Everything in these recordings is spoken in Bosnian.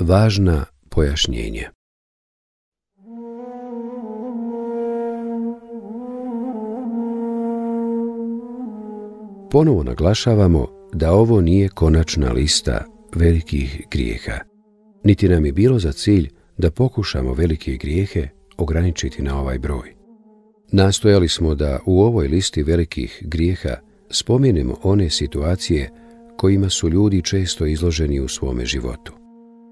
Važna pojašnjenje Ponovo naglašavamo da ovo nije konačna lista velikih grijeha. Niti nam je bilo za cilj da pokušamo velike grijehe ograničiti na ovaj broj. Nastojali smo da u ovoj listi velikih grijeha spomenemo one situacije kojima su ljudi često izloženi u svome životu.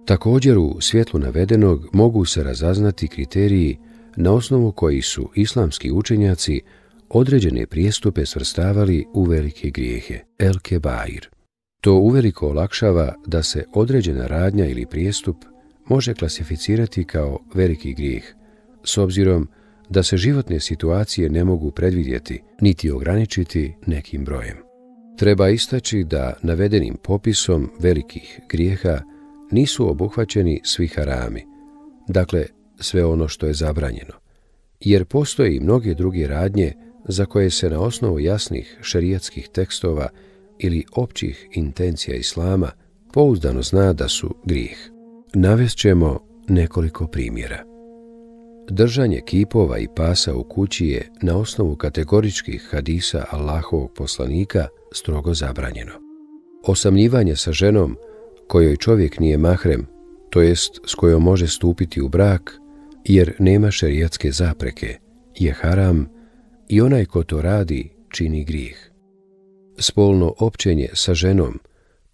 Također u svjetlu navedenog mogu se razaznati kriteriji na osnovu koji su islamski učenjaci određene prijestupe svrstavali u velike grijehe, elke bair. To uveliko olakšava da se određena radnja ili prijestup može klasificirati kao veliki grijeh, s obzirom da se životne situacije ne mogu predvidjeti niti ograničiti nekim brojem. Treba istaći da navedenim popisom velikih grijeha – nisu obuhvaćeni svi harami, dakle sve ono što je zabranjeno, jer postoje i mnoge druge radnje za koje se na osnovu jasnih šerijatskih tekstova ili općih intencija islama pouzdano zna da su grijeh. Navest ćemo nekoliko primjera. Držanje kipova i pasa u kući je na osnovu kategoričkih hadisa Allahovog poslanika strogo zabranjeno. Osamljivanje sa ženom, kojoj čovjek nije mahrem, to jest s kojom može stupiti u brak, jer nema šerijatske zapreke, je haram i onaj ko to radi čini grijeh. Spolno općenje sa ženom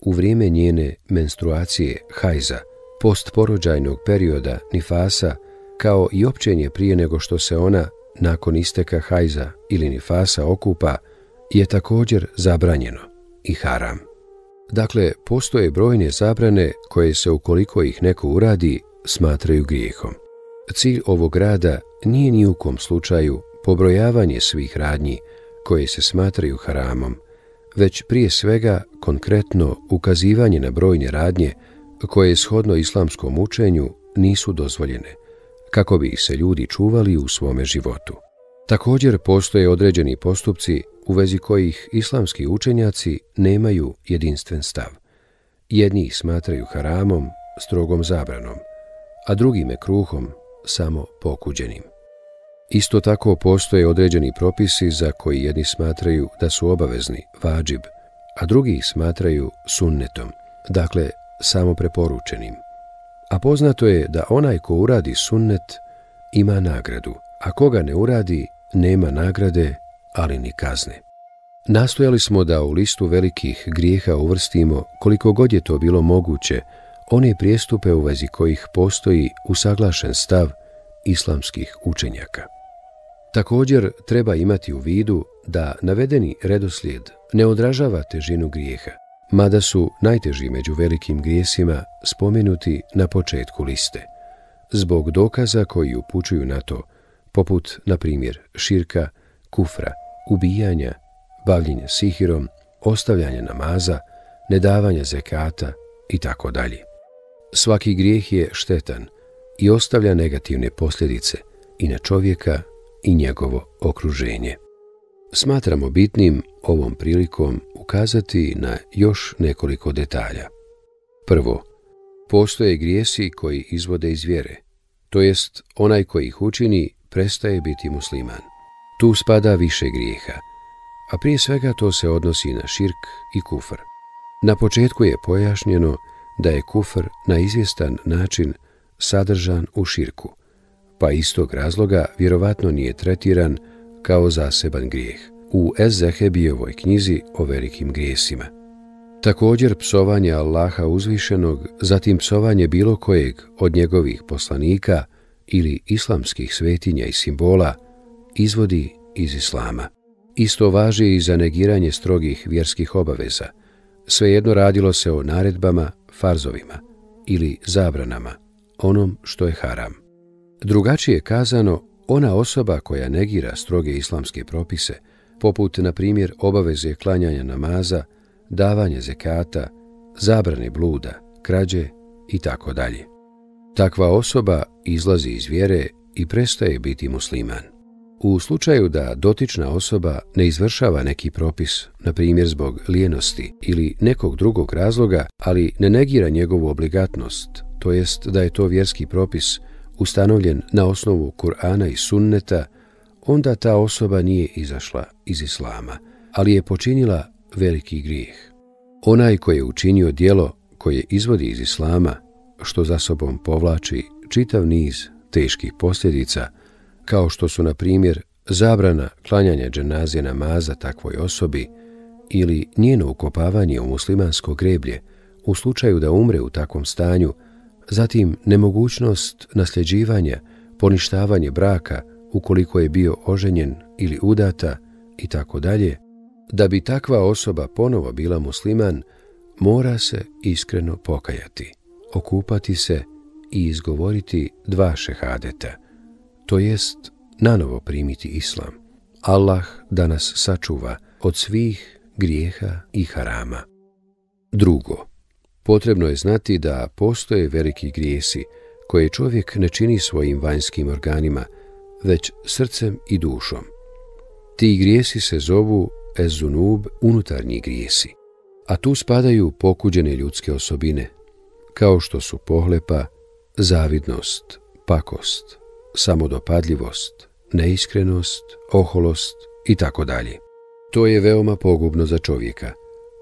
u vrijeme njene menstruacije, hajza, postporođajnog perioda, nifasa, kao i općenje prije nego što se ona, nakon isteka hajza ili nifasa, okupa, je također zabranjeno i haram. Dakle, postoje brojne zabrane koje se ukoliko ih neko uradi, smatraju grijehom. Cilj ovog rada nije ni u kom slučaju pobrojavanje svih radnji koje se smatraju haramom, već prije svega konkretno ukazivanje na brojne radnje koje shodno islamskom učenju nisu dozvoljene, kako bi ih se ljudi čuvali u svome životu. Također postoje određeni postupci u vezi kojih islamski učenjaci nemaju jedinstven stav. Jedni ih smatraju haramom, strogom zabranom, a drugime kruhom, samo pokuđenim. Isto tako postoje određeni propisi za koji jedni smatraju da su obavezni, vađib, a drugi smatraju sunnetom, dakle samo preporučenim. A poznato je da onaj ko uradi sunnet ima nagradu, a koga ne uradi, nema nagrade, ali ni kazne. Nastojali smo da u listu velikih grijeha uvrstimo, koliko god je to bilo moguće, one prijestupe u vezi kojih postoji usaglašen stav islamskih učenjaka. Također treba imati u vidu da navedeni redoslijed ne odražava težinu grijeha, mada su najteži među velikim grijesima spomenuti na početku liste, zbog dokaza koji upučuju na to, poput, na primjer, širka, kufra, ubijanja, bavljenja sihirom, ostavljanja namaza, nedavanja zekata i tako dalje. Svaki grijeh je štetan i ostavlja negativne posljedice i na čovjeka i njegovo okruženje. Smatramo bitnim ovom prilikom ukazati na još nekoliko detalja. Prvo, postoje grijesi koji izvode iz vjere, to jest onaj koji ih učini prestaje biti musliman. Tu spada više grijeha, a prije svega to se odnosi na širk i kufr. Na početku je pojašnjeno da je kufr na izvjestan način sadržan u širku, pa istog razloga vjerovatno nije tretiran kao zaseban grijeh u Ezehebijevoj knjizi o velikim grijesima. Također psovanje Allaha uzvišenog, zatim psovanje bilo kojeg od njegovih poslanika, ili islamskih svetinja i simbola izvodi iz islama. Isto važi i za negiranje strogih vjerskih obaveza. Svejedno radilo se o naredbama, farzovima ili zabranama, onom što je haram. Drugačije kazano, ona osoba koja negira stroge islamske propise, poput, na primjer, obaveze klanjanja namaza, davanje zekata, zabrane bluda, krađe i tako dalje. Takva osoba izlazi iz vjere i prestaje biti musliman. U slučaju da dotična osoba ne izvršava neki propis, na primjer zbog lijenosti ili nekog drugog razloga, ali ne negira njegovu obligatnost, to jest da je to vjerski propis ustanovljen na osnovu Kur'ana i Sunneta, onda ta osoba nije izašla iz Islama, ali je počinila veliki grijeh. Onaj koji je učinio dijelo koje izvodi iz Islama, što za sobom povlači čitav niz teških posljedica, kao što su, na primjer, zabrana klanjanja dženazije namaza takvoj osobi ili njeno ukopavanje u muslimansko greblje u slučaju da umre u takvom stanju, zatim nemogućnost nasljeđivanja, poništavanje braka ukoliko je bio oženjen ili udata i tako dalje, da bi takva osoba ponovo bila musliman, mora se iskreno pokajati, okupati se i i izgovoriti dva šehadeta, to jest nanovo primiti islam. Allah da nas sačuva od svih grijeha i harama. Drugo, potrebno je znati da postoje veliki grijesi koje čovjek ne čini svojim vanjskim organima, već srcem i dušom. Ti grijesi se zovu ezunub unutarnji grijesi, a tu spadaju pokuđene ljudske osobine, kao što su pohlepa, zavidnost, pakost, samodopadljivost, neiskrenost, oholost i tako dalje. To je veoma pogubno za čovjeka,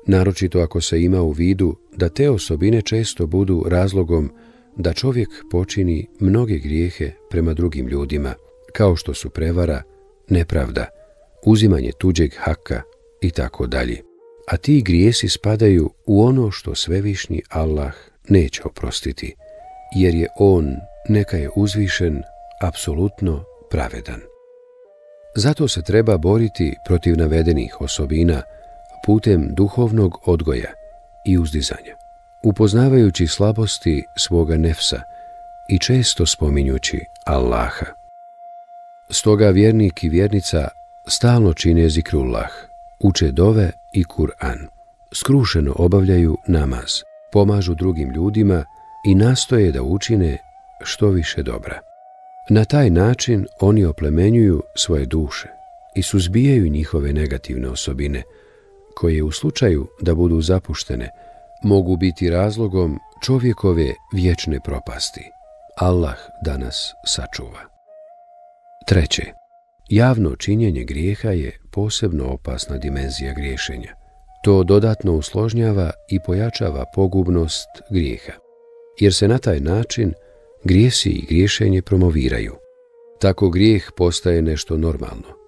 naročito ako se ima u vidu da te osobine često budu razlogom da čovjek počini mnoge grijehe prema drugim ljudima, kao što su prevara, nepravda, uzimanje tuđeg haka i tako dalje. A ti grijesi spadaju u ono što svevišnji Allah neće oprostiti – jer je on, neka je uzvišen, apsolutno pravedan. Zato se treba boriti protiv navedenih osobina putem duhovnog odgoja i uzdizanja, upoznavajući slabosti svoga nefsa i često spominjući Allaha. Stoga vjernik i vjernica stalno čine zikrullah, uče dove i Kur'an, skrušeno obavljaju namaz, pomažu drugim ljudima i i nastoje da učine što više dobra. Na taj način oni oplemenjuju svoje duše i suzbijaju njihove negativne osobine, koje u slučaju da budu zapuštene mogu biti razlogom čovjekove vječne propasti. Allah danas sačuva. Treće, javno činjenje grijeha je posebno opasna dimenzija griješenja. To dodatno usložnjava i pojačava pogubnost grijeha jer se na taj način grijesi i griješenje promoviraju. Tako grijeh postaje nešto normalno.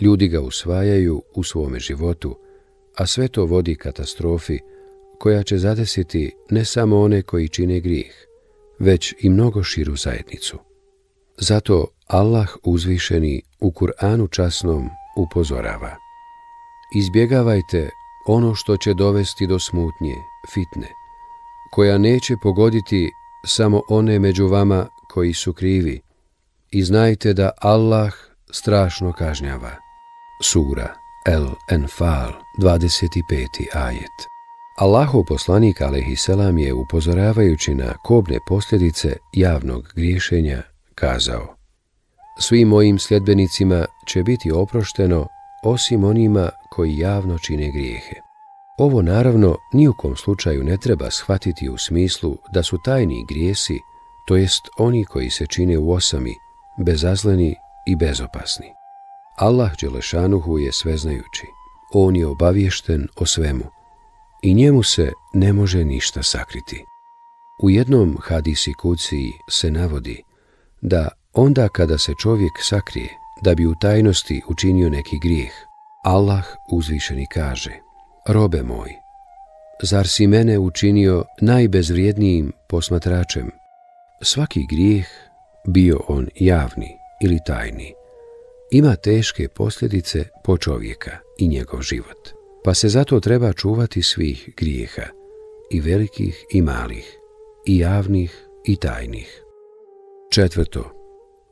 Ljudi ga usvajaju u svome životu, a sve to vodi katastrofi koja će zadesiti ne samo one koji čine grijeh, već i mnogo širu zajednicu. Zato Allah uzvišeni u Kur'anu časnom upozorava. Izbjegavajte ono što će dovesti do smutnje, fitne, koja neće pogoditi samo one među vama koji su krivi i znajte da Allah strašno kažnjava. Sura El Enfal 25. ajet Allahov poslanik alaihisselam je upozoravajući na kobne posljedice javnog griješenja kazao Svim mojim sljedbenicima će biti oprošteno osim onima koji javno čine grijehe. Ovo naravno nijukom slučaju ne treba shvatiti u smislu da su tajni grijesi, to jest oni koji se čine u osami, bezazleni i bezopasni. Allah Đelešanuhu je sveznajući. On je obaviješten o svemu i njemu se ne može ništa sakriti. U jednom hadisi kuciji se navodi da onda kada se čovjek sakrije da bi u tajnosti učinio neki grijeh, Allah uzvišeni kaže – Robe moj, zar si mene učinio najbezvrijednijim posmatračem? Svaki grijeh, bio on javni ili tajni, ima teške posljedice po čovjeka i njegov život. Pa se zato treba čuvati svih grijeha, i velikih i malih, i javnih i tajnih. Četvrto,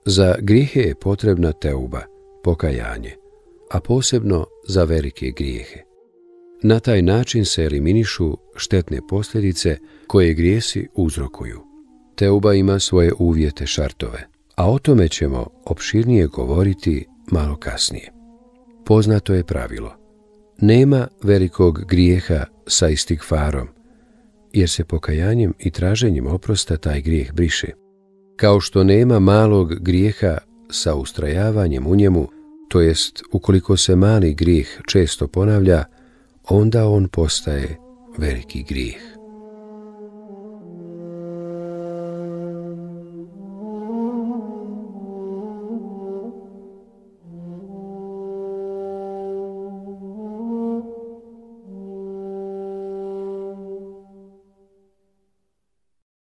za grijehe je potrebna teuba, pokajanje, a posebno za velike grijehe. Na taj način se eliminišu štetne posljedice koje grijesi uzrokuju. Teuba ima svoje uvjete šartove, a o tome ćemo opširnije govoriti malo kasnije. Poznato je pravilo. Nema velikog grijeha sa istikfarom, jer se pokajanjem i traženjem oprosta taj grijeh briše. Kao što nema malog grijeha sa ustrajavanjem u njemu, to jest ukoliko se mali grijeh često ponavlja, onda on postaje veliki grijeh.